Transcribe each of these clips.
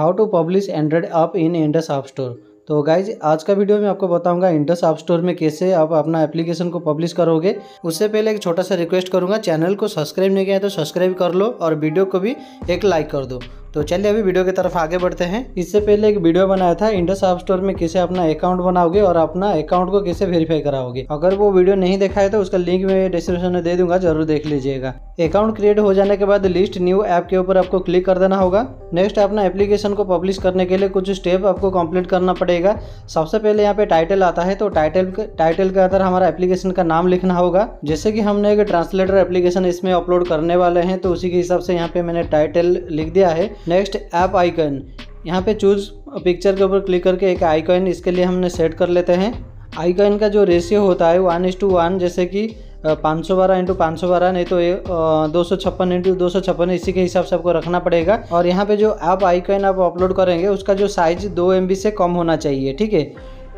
how to publish android app in Indus app store तो guys आज का वीडियो में आपको बताऊंगा इंडस ऐप स्टोर में कैसे आप अपना एप्लीकेशन को पब्लिश करोगे उससे पहले एक छोटा सा रिक्वेस्ट करूंगा चैनल को सब्सक्राइब नहीं किया है तो सब्सक्राइब कर लो और वीडियो को भी एक लाइक कर दो तो चलिए अभी वीडियो की तरफ आगे बढ़ते हैं इससे पहले एक वीडियो बनाया था इंडस ऐप स्टोर में किसे अपना अकाउंट बनाओगे और अपना अकाउंट को किसे वेरीफाई कराओगे अगर वो वीडियो नहीं देखा है तो उसका लिंक मैं डिस्क्रिप्शन में दे दूंगा जरूर देख लीजिएगा अकाउंट क्रिएट हो जाने के बाद लिस्ट न्यू ऐप के ऊपर आपको क्लिक कर देना होगा नेक्स्ट अपना एप्लीकेशन को पब्लिश करने के लिए कुछ स्टेप आपको कंप्लीट करना पड़ेगा सबसे पहले यहाँ पे टाइटल आता है तो टाइटल टाइटल के अंदर हमारा एप्लीकेशन का नाम लिखना होगा जैसे कि हमने एक ट्रांसलेटर एप्लीकेशन इसमें अपलोड करने वाले हैं तो उसी के हिसाब से यहाँ पे मैंने टाइटल लिख दिया है नेक्स्ट ऐप आइकन यहाँ पे चूज़ पिक्चर के ऊपर क्लिक करके एक आइकन इसके लिए हमने सेट कर लेते हैं आइकन का जो रेशियो होता है वन इज टू वन जैसे कि पाँच सौ बारह इंटू पाँच सौ बारह नहीं तो दो सौ छप्पन इंटू दो सौ छप्पन इसी के हिसाब से आपको रखना पड़ेगा और यहाँ पे जो ऐप आइकन आप अपलोड करेंगे उसका जो साइज दो एम से कम होना चाहिए ठीक है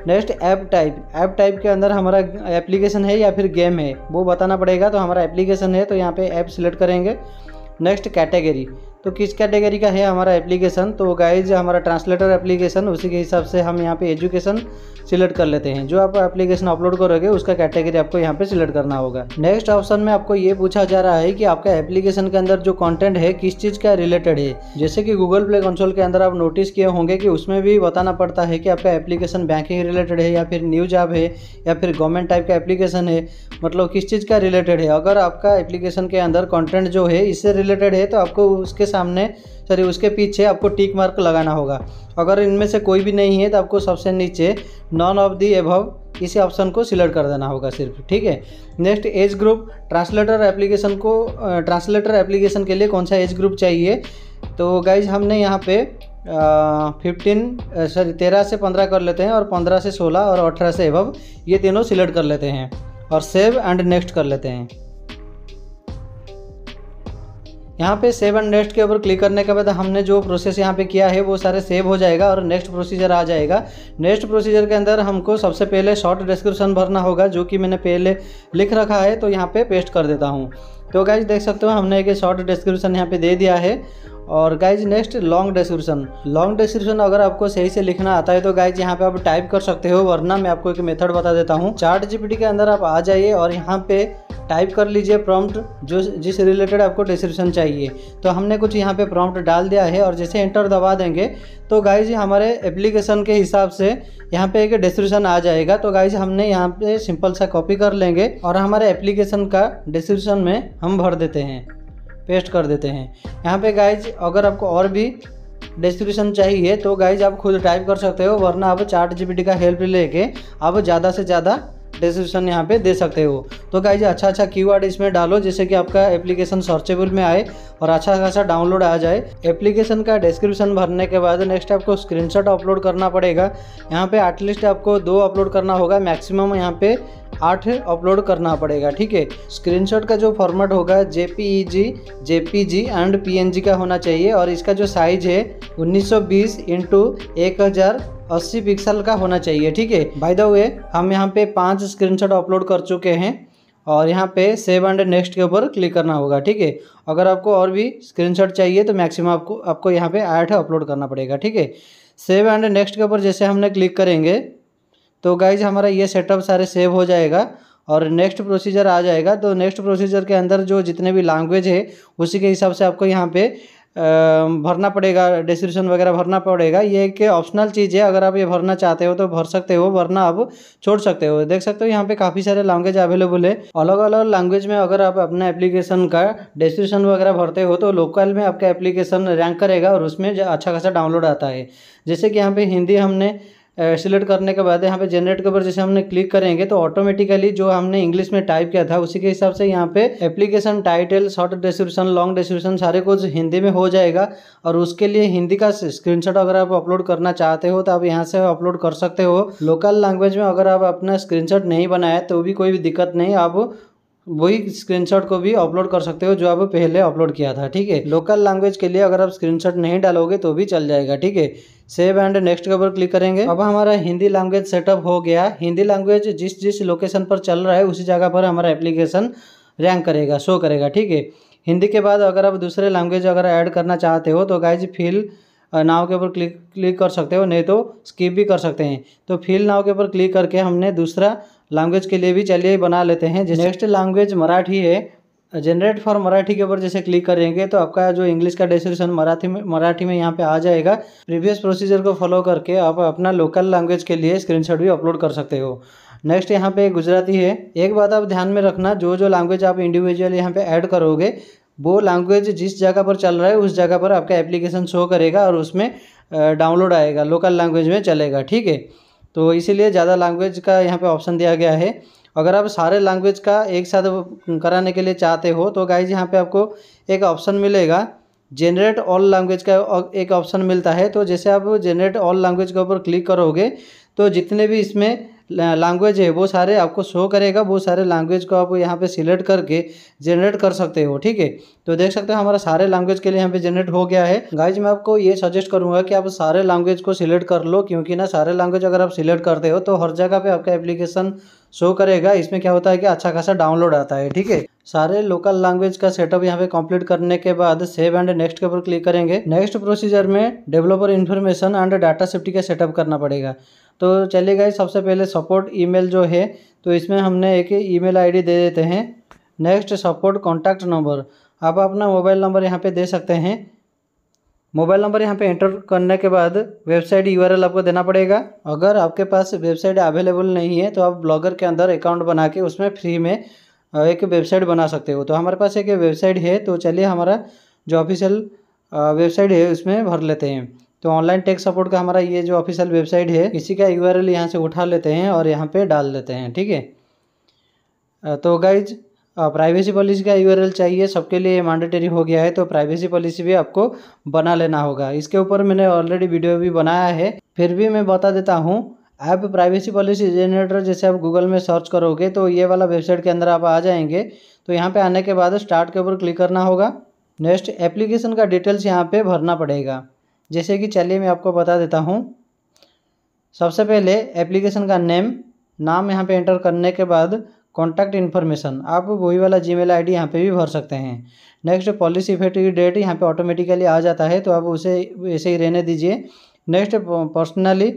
next app type app type के अंदर हमारा एप्लीकेशन है या फिर गेम है वो बताना पड़ेगा तो हमारा एप्लीकेशन है तो यहाँ पे ऐप सिलेक्ट करेंगे नेक्स्ट कैटेगरी तो किस कैटेगरी का है हमारा एप्लीकेशन तो गाइज हमारा ट्रांसलेटर एप्लीकेशन उसी के हिसाब से हम यहाँ पे एजुकेशन सिलेक्ट कर लेते हैं जो आप एप्लीकेशन अपलोड करोगे उसका कैटेगरी आपको यहाँ पे सिलेक्ट करना होगा नेक्स्ट ऑप्शन में आपको ये पूछा जा रहा है कि आपका एप्लीकेशन के अंदर जो कंटेंट है किस चीज़ का रिलेटेड है जैसे कि गूगल प्ले कंसोल के अंदर आप नोटिस किए होंगे कि उसमें भी बताना पड़ता है कि आपका एप्लीकेशन बैंकिंग रिलेटेड है या फिर न्यूज ऐप है या फिर गवर्नमेंट टाइप का एप्लीकेशन है मतलब किस चीज़ का रिलेटेड है अगर आपका एप्लीकेशन के अंदर कॉन्टेंट जो है इससे रिलेटेड है तो आपको उसके सामने सॉरी उसके पीछे आपको टिक मार्क लगाना होगा अगर इनमें से कोई भी नहीं है तो आपको सबसे नीचे नॉन ऑफ दी एभव इसी ऑप्शन को सिलेक्ट कर देना होगा सिर्फ ठीक है next age group translator application को ट्रांसलेटर एप्लीकेशन के लिए कौन सा एज ग्रुप चाहिए तो गाइज हमने यहाँ पे फिफ्टीन सॉरी तेरह से पंद्रह कर लेते हैं और पंद्रह से सोलह और अठारह से अभव ये तीनों सिलेक्ट कर लेते हैं और सेव एंड नेक्स्ट कर लेते हैं यहाँ पे सेव एंड नेक्स्ट के ऊपर क्लिक करने के बाद हमने जो प्रोसेस यहाँ पे किया है वो सारे सेव हो जाएगा और नेक्स्ट प्रोसीजर आ जाएगा नेक्स्ट प्रोसीजर के अंदर हमको सबसे पहले शॉर्ट डिस्क्रिप्शन भरना होगा जो कि मैंने पहले लिख रखा है तो यहाँ पे पेस्ट कर देता हूँ तो गाइज देख सकते हो हमने एक शॉर्ट डिस्क्रिप्शन यहाँ पे दे दिया है और guys next long description long description अगर आपको सही से लिखना आता है तो गाइज यहाँ पे आप टाइप कर सकते हो वरना मैं आपको एक मेथड बता देता हूँ चार्ट जीपीटी के अंदर आप आ जाइए और यहाँ पे टाइप कर लीजिए प्रॉम्प्ट जो जिस रिलेटेड आपको डिस्क्रिप्शन चाहिए तो हमने कुछ यहाँ पे प्रॉम्प्ट डाल दिया है और जैसे एंटर दबा देंगे तो गाइज हमारे एप्लीकेशन के हिसाब से यहाँ पे एक डिस्क्रिप्शन आ जाएगा तो गाइज हमने यहाँ पे सिंपल सा कॉपी कर लेंगे और हमारे एप्लीकेशन का डिस्क्रिप्शन में हम भर देते हैं पेस्ट कर देते हैं यहाँ पे गाइज अगर आपको और भी डिस्क्रिप्शन चाहिए तो गाइज आप खुद टाइप कर सकते हो वरना आप चार्ट जी का हेल्प लेके आप ज़्यादा से ज़्यादा डिस्क्रिप्शन यहाँ पे दे सकते हो तो गाइज अच्छा अच्छा कीवर्ड इसमें डालो जिससे कि आपका एप्लीकेशन सर्चेबल में आए और अच्छा खासा डाउनलोड आ जाए एप्लीकेशन का डिस्क्रिप्शन भरने के बाद नेक्स्ट आपको स्क्रीनशॉट अपलोड करना पड़ेगा यहाँ पे एटलीस्ट आपको दो अपलोड करना होगा मैक्सिमम यहाँ पे आठ अपलोड करना पड़ेगा ठीक है स्क्रीनशॉट का जो फॉर्मेट होगा J P E G J P G and P N G का होना चाहिए और इसका जो साइज है 1920 सौ बीस इंटू एक हज़ार अस्सी पिक्सल का होना चाहिए ठीक है बाय द वे हम यहाँ पे पांच स्क्रीनशॉट अपलोड कर चुके हैं और यहाँ पे सेव एंड नेक्स्ट के ऊपर क्लिक करना होगा ठीक है अगर आपको और भी स्क्रीनशॉट चाहिए तो मैक्सिमम आपको आपको यहाँ पे आठ अपलोड करना पड़ेगा ठीक है सेव एंड नेक्स्ट के ऊपर जैसे हमने क्लिक करेंगे तो गाइज हमारा ये सेटअप सारे सेव हो जाएगा और नेक्स्ट प्रोसीजर आ जाएगा तो नेक्स्ट प्रोसीजर के अंदर जो जितने भी लैंग्वेज है उसी के हिसाब से आपको यहाँ पे भरना पड़ेगा डिस्क्रिप्शन वगैरह भरना पड़ेगा ये एक ऑप्शनल चीज़ है अगर आप ये भरना चाहते हो तो भर सकते हो वरना आप छोड़ सकते हो देख सकते हो यहाँ पे काफ़ी सारे लैंग्वेज अवेलेबल है अलग अलग लैंग्वेज में अगर आप अपना एप्लीकेशन का डिस्क्रिप्शन वगैरह भरते हो तो लोकल में आपका एप्लीकेशन रैंक करेगा और उसमें अच्छा खासा डाउनलोड आता है जैसे कि यहाँ पर हिंदी हमने सिलेक्ट करने के बाद यहाँ पे जनरेट के ऊपर जैसे हमने क्लिक करेंगे तो ऑटोमेटिकली जो हमने इंग्लिश में टाइप किया था उसी के हिसाब से यहाँ पे application title short description long description सारे कुछ हिंदी में हो जाएगा और उसके लिए हिंदी का स्क्रीनशॉट अगर आप अपलोड करना चाहते हो तो आप यहाँ से अपलोड कर सकते हो लोकल लैंग्वेज में अगर आप अपना स्क्रीन नहीं बनाया तो भी कोई भी दिक्कत नहीं आप वही स्क्रीनशॉट को भी अपलोड कर सकते हो जो आप पहले अपलोड किया था ठीक है लोकल लैंग्वेज के लिए अगर आप स्क्रीनशॉट नहीं डालोगे तो भी चल जाएगा ठीक है सेव एंड नेक्स्ट के ऊपर क्लिक करेंगे अब हमारा हिंदी लैंग्वेज सेटअप हो गया हिंदी लैंग्वेज जिस जिस लोकेशन पर चल रहा है उसी जगह पर हमारा एप्लीकेशन रैंक करेगा शो करेगा ठीक है हिंदी के बाद अगर आप दूसरे लैंग्वेज अगर ऐड करना चाहते हो तो गाइज फील नाव के ऊपर क्लिक क्लिक कर सकते हो नहीं तो स्किप भी कर सकते हैं तो फील नाव के ऊपर क्लिक करके हमने दूसरा लैंग्वेज के लिए भी चलिए बना लेते हैं नेक्स्ट लैंग्वेज मराठी है जनरेट फॉर मराठी के ऊपर जैसे क्लिक करेंगे तो आपका जो इंग्लिश का डिस्क्रिप्शन मराठी में मराठी में यहाँ पे आ जाएगा प्रीवियस प्रोसीजर को फॉलो करके आप अपना लोकल लैंग्वेज के लिए स्क्रीनशॉट भी अपलोड कर सकते हो नेक्स्ट यहाँ पे गुजराती है एक बात आप ध्यान में रखना जो जो लैंग्वेज आप इंडिविजुअल यहाँ पे ऐड करोगे वो लैंग्वेज जिस जगह पर चल रहा है उस जगह पर आपका एप्लीकेशन शो करेगा और उसमें डाउनलोड आएगा लोकल लैंग्वेज में चलेगा ठीक है तो इसीलिए ज़्यादा लैंग्वेज का यहाँ पे ऑप्शन दिया गया है अगर आप सारे लैंग्वेज का एक साथ कराने के लिए चाहते हो तो गाइज यहाँ पे आपको एक ऑप्शन मिलेगा जेनरेट ऑल लैंग्वेज का एक ऑप्शन मिलता है तो जैसे आप जेनरेट ऑल लैंग्वेज के ऊपर क्लिक करोगे तो जितने भी इसमें लैंग्वेज है वो सारे आपको शो करेगा वो सारे लैंग्वेज को आप यहाँ पे सिलेक्ट करके जनरेट कर सकते हो ठीक है तो देख सकते हो हमारा सारे लैंग्वेज के लिए यहाँ पे जनरेट हो गया है गाइज मैं आपको ये सजेस्ट करूँगा कि आप सारे लैंग्वेज को सिलेक्ट कर लो क्योंकि ना सारे लैंग्वेज अगर आप सिलेक्ट करते हो तो हर जगह पर आपका एप्लीकेशन शो करेगा इसमें क्या होता है कि अच्छा खासा डाउनलोड आता है ठीक है सारे लोकल लैंग्वेज का सेटअप यहाँ पे कंप्लीट करने के बाद सेव एंड नेक्स्ट के ऊपर क्लिक करेंगे नेक्स्ट प्रोसीजर में developer information and data safety का सेटअप करना पड़ेगा तो चलिए गए सबसे पहले सपोर्ट ईमेल जो है तो इसमें हमने एक ईमेल आईडी दे देते हैं नेक्स्ट सपोर्ट कॉन्टैक्ट नंबर आप अपना मोबाइल नंबर यहाँ पर दे सकते हैं मोबाइल नंबर यहाँ पर एंटर करने के बाद वेबसाइट यू आपको देना पड़ेगा अगर आपके पास वेबसाइट अवेलेबल नहीं है तो आप ब्लॉगर के अंदर अकाउंट बना के उसमें फ्री में एक वेबसाइट बना सकते हो तो हमारे पास एक वेबसाइट है तो चलिए हमारा जो ऑफिशियल वेबसाइट है उसमें भर लेते हैं तो ऑनलाइन टेक सपोर्ट का हमारा ये जो ऑफिशियल वेबसाइट है इसी का यू आर एल यहाँ से उठा लेते हैं और यहाँ पे डाल देते हैं ठीक है तो गाइज प्राइवेसी पॉलिसी का यू चाहिए सबके लिए मैंडेटरी हो गया है तो प्राइवेसी पॉलिसी भी आपको बना लेना होगा इसके ऊपर मैंने ऑलरेडी वीडियो भी बनाया है फिर भी मैं बता देता हूँ ऐप प्राइवेसी पॉलिसी जनरेटर जैसे आप गूगल में सर्च करोगे तो ये वाला वेबसाइट के अंदर आप आ जाएंगे तो यहाँ पे आने के बाद स्टार्ट के ऊपर क्लिक करना होगा नेक्स्ट एप्लीकेशन का डिटेल्स यहाँ पे भरना पड़ेगा जैसे कि चलिए मैं आपको बता देता हूँ सबसे पहले एप्लीकेशन का नेम नाम यहाँ पर एंटर करने के बाद कॉन्टैक्ट इन्फॉर्मेशन आप वही वाला जी मेल आई डी यहाँ पर भी भर सकते हैं नेक्स्ट पॉलिसी इफेक्टिव डेट यहाँ पर ऑटोमेटिकली आ जाता है तो आप उसे ऐसे ही रहने दीजिए नेक्स्ट पर्सनली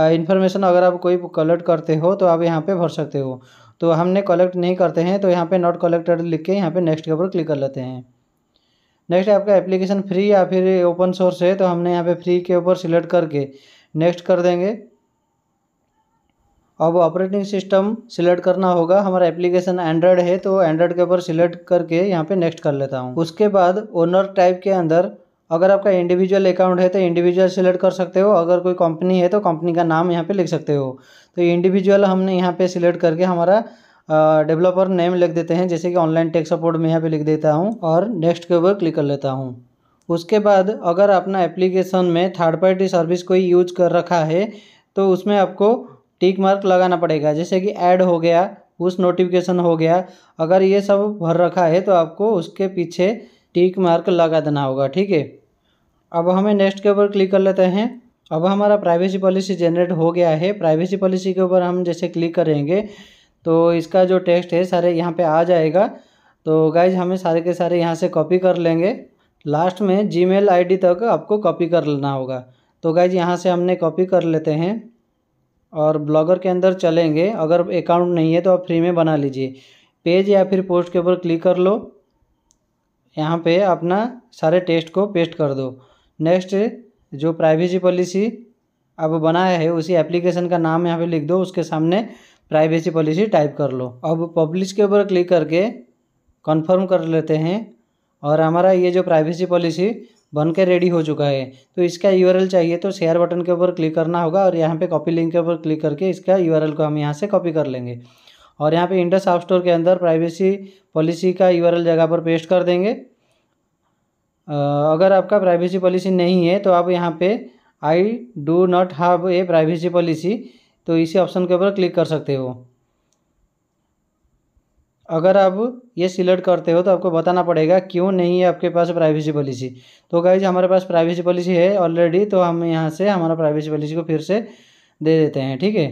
इन्फॉर्मेशन अगर आप कोई कलेक्ट करते हो तो आप यहाँ पे भर सकते हो तो हमने कलेक्ट नहीं करते हैं तो यहाँ पे नॉट कलेक्टेड लिख के यहाँ पे नेक्स्ट के ऊपर क्लिक कर लेते हैं नेक्स्ट आपका एप्लीकेशन फ्री या फिर ओपन सोर्स है तो हमने यहाँ पे फ्री के ऊपर सिलेक्ट करके नेक्स्ट कर देंगे अब ऑपरेटिंग सिस्टम सिलेक्ट करना होगा हमारा एप्लीकेशन एंड्रॉयड है तो एंड्रॉयड के ऊपर सिलेक्ट करके यहाँ पे नेक्स्ट कर लेता हूँ उसके बाद ओनर टाइप के अंदर अगर आपका इंडिविजुअल अकाउंट है तो इंडिविजुअल सिलेक्ट कर सकते हो अगर कोई कंपनी है तो कंपनी का नाम यहाँ पे लिख सकते हो तो इंडिविजुअल हमने यहाँ पे सिलेक्ट करके हमारा डेवलपर नेम लिख देते हैं जैसे कि ऑनलाइन टेक सपोर्ट में यहाँ पे लिख देता हूँ और नेक्स्ट के ऊपर क्लिक कर लेता हूँ उसके बाद अगर अपना एप्लीकेशन में थर्ड पार्टी सर्विस कोई यूज कर रखा है तो उसमें आपको टिक मार्क लगाना पड़ेगा जैसे कि ऐड हो गया उस नोटिफिकेशन हो गया अगर ये सब भर रखा है तो आपको उसके पीछे टिक मार्क लगा देना होगा ठीक है अब हमें नेक्स्ट के ऊपर क्लिक कर लेते हैं अब हमारा प्राइवेसी पॉलिसी जनरेट हो गया है प्राइवेसी पॉलिसी के ऊपर हम जैसे क्लिक करेंगे तो इसका जो टेक्स्ट है सारे यहाँ पे आ जाएगा तो गाइज हमें सारे के सारे यहाँ से कॉपी कर लेंगे लास्ट में जी मेल तक आपको कॉपी कर लेना होगा तो गाइज यहाँ से हमने कॉपी कर लेते हैं और ब्लॉगर के अंदर चलेंगे अगर अकाउंट नहीं है तो आप फ्री में बना लीजिए पेज या फिर पोस्ट के ऊपर क्लिक कर लो यहाँ पे अपना सारे टेस्ट को पेस्ट कर दो नेक्स्ट जो प्राइवेसी पॉलिसी अब बनाया है उसी एप्लीकेशन का नाम यहाँ पे लिख दो उसके सामने प्राइवेसी पॉलिसी टाइप कर लो अब पब्लिश के ऊपर क्लिक करके कंफर्म कर लेते हैं और हमारा ये जो प्राइवेसी पॉलिसी बन के रेडी हो चुका है तो इसका यू चाहिए तो शेयर बटन के ऊपर क्लिक करना होगा और यहाँ पे कॉपी लिंक के ऊपर क्लिक करके इसका यू को हम यहाँ से कॉपी कर लेंगे और यहाँ पे इंडस ऐप स्टोर के अंदर प्राइवेसी पॉलिसी का यूआरएल जगह पर पेस्ट कर देंगे अगर आपका प्राइवेसी पॉलिसी नहीं है तो आप यहाँ पे I do not have a privacy policy तो इसी ऑप्शन के ऊपर क्लिक कर सकते हो अगर आप ये सिलेक्ट करते हो तो आपको बताना पड़ेगा क्यों नहीं है आपके पास प्राइवेसी पॉलिसी तो गाइज हमारे पास प्राइवेसी पॉलिसी है ऑलरेडी तो हम यहाँ से हमारा प्राइवेसी पॉलिसी को फिर से दे देते हैं ठीक है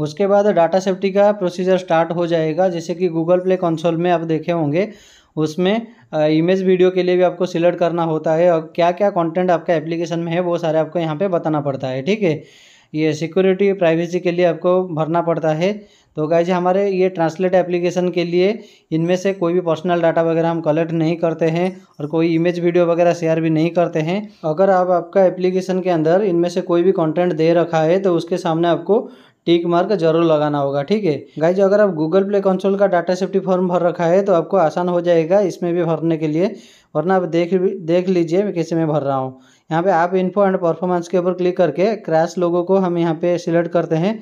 उसके बाद डाटा सेफ्टी का प्रोसीजर स्टार्ट हो जाएगा जैसे कि गूगल प्ले कंसोल में आप देखे होंगे उसमें इमेज वीडियो के लिए भी आपको सिलेक्ट करना होता है और क्या क्या कंटेंट आपका एप्लीकेशन में है वो सारे आपको यहाँ पे बताना पड़ता है ठीक है ये सिक्योरिटी प्राइवेसी के लिए आपको भरना पड़ता है तो जी हमारे ये ट्रांसलेट एप्लीकेशन के लिए इनमें से कोई भी पर्सनल डाटा वगैरह हम कलेक्ट नहीं करते हैं और कोई इमेज वीडियो वगैरह शेयर भी नहीं करते हैं अगर आप आपका एप्लीकेशन के अंदर इनमें से कोई भी कंटेंट दे रखा है तो उसके सामने आपको टिक मार्क जरूर लगाना होगा ठीक है गाइज अगर आप गूगल प्ले कंसोल का डाटा सेफ्टी फॉर्म भर रखा है तो आपको आसान हो जाएगा इसमें भी भरने के लिए वरना आप देख देख लीजिए मैं कैसे मैं भर रहा हूँ यहाँ पे आप इन्फो एंड परफॉर्मेंस के ऊपर क्लिक करके क्रैश लोगों को हम यहाँ पे सिलेक्ट करते हैं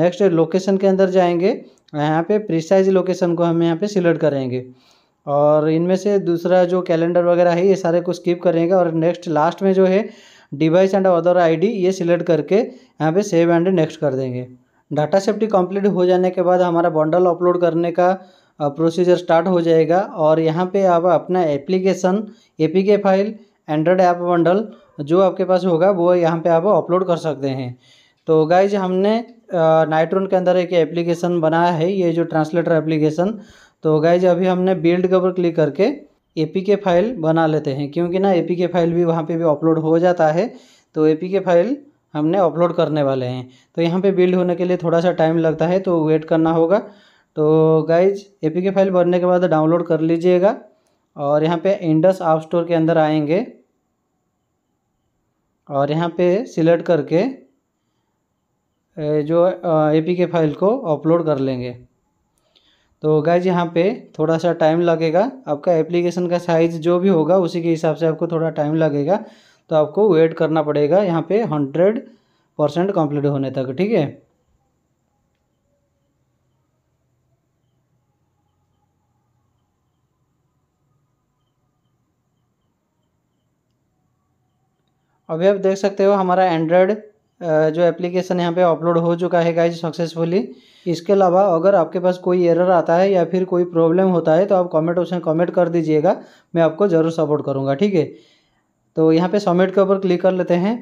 नेक्स्ट लोकेशन के अंदर जाएंगे यहाँ पे प्रिसाइज लोकेशन को हम यहाँ पे सिलेक्ट करेंगे और इनमें से दूसरा जो कैलेंडर वगैरह है ये सारे को स्किप करेंगे और नेक्स्ट लास्ट में जो है डिवाइस एंड अदर आईडी ये सिलेक्ट करके यहाँ पे सेव एंड नेक्स्ट कर देंगे डाटा सेफ्टी कंप्लीट हो जाने के बाद हमारा बंडल अपलोड करने का प्रोसीजर स्टार्ट हो जाएगा और यहाँ पे आप अपना application APK file android app bundle जो आपके पास होगा वो यहाँ पे आप अपलोड कर सकते हैं तो गाइज हमने नाइट्रोन के अंदर एक एप्लीकेशन बनाया है ये जो ट्रांसलेटर एप्लीकेशन तो गाइज अभी हमने बिल्ड के ऊपर क्लिक करके ए के फाइल बना लेते हैं क्योंकि ना ए के फाइल भी वहाँ पे भी अपलोड हो जाता है तो ए के फाइल हमने अपलोड करने वाले हैं तो यहाँ पे बिल्ड होने के लिए थोड़ा सा टाइम लगता है तो वेट करना होगा तो गाइज ए के फाइल बनने के बाद डाउनलोड कर लीजिएगा और यहाँ पे इंडस आप स्टोर के अंदर आएंगे और यहाँ पे सिलेक्ट करके जो ए के फाइल को अपलोड कर लेंगे तो गाइज यहाँ पे थोड़ा सा टाइम लगेगा आपका एप्लीकेशन का साइज़ जो भी होगा उसी के हिसाब से आपको थोड़ा टाइम लगेगा तो आपको वेट करना पड़ेगा यहाँ पे हंड्रेड परसेंट कम्प्लीट होने तक ठीक है अभी आप देख सकते हो हमारा एंड्रॉयड जो एप्लीकेशन यहाँ पे अपलोड हो चुका है गाइज सक्सेसफुली इसके अलावा अगर आपके पास कोई एरर आता है या फिर कोई प्रॉब्लम होता है तो आप कमेंट ऑप्शन कमेंट कर दीजिएगा मैं आपको ज़रूर सपोर्ट करूँगा ठीक है तो यहाँ पे सबमिट के ऊपर क्लिक कर लेते हैं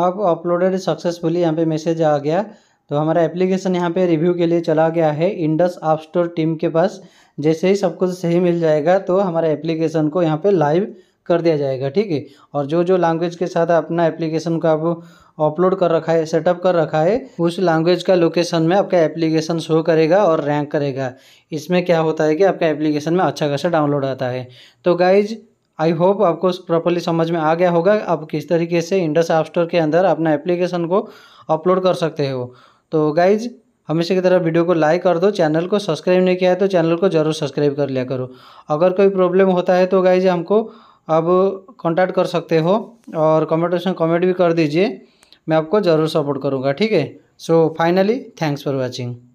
आप अपलोडेड सक्सेसफुली यहाँ पे मैसेज आ गया तो हमारा एप्लीकेशन यहाँ पे रिव्यू के लिए चला गया है इंडस आप स्टोर टीम के पास जैसे ही सब कुछ सही मिल जाएगा तो हमारा एप्लीकेशन को यहाँ पे लाइव कर दिया जाएगा ठीक है और जो जो लैंग्वेज के साथ अपना एप्लीकेशन को आप अपलोड कर रखा है सेटअप कर रखा है उस लैंग्वेज का लोकेशन में आपका एप्लीकेशन शो करेगा और रैंक करेगा इसमें क्या होता है कि आपका एप्लीकेशन में अच्छा खासा डाउनलोड आता है तो गाइज आई होप आपको प्रॉपरली समझ में आ गया होगा आप किस तरीके से इंडस ऐप स्टोर के अंदर अपना एप्लीकेशन को अपलोड कर सकते हो तो गाइज़ हमेशा की तरह वीडियो को लाइक कर दो चैनल को सब्सक्राइब नहीं किया है तो चैनल को ज़रूर सब्सक्राइब कर लिया करो अगर कोई प्रॉब्लम होता है तो गाइज हमको अब कॉन्टैक्ट कर सकते हो और कमेंट सेक्शन कमेंट भी कर दीजिए मैं आपको ज़रूर सपोर्ट करूँगा ठीक है so finally thanks for watching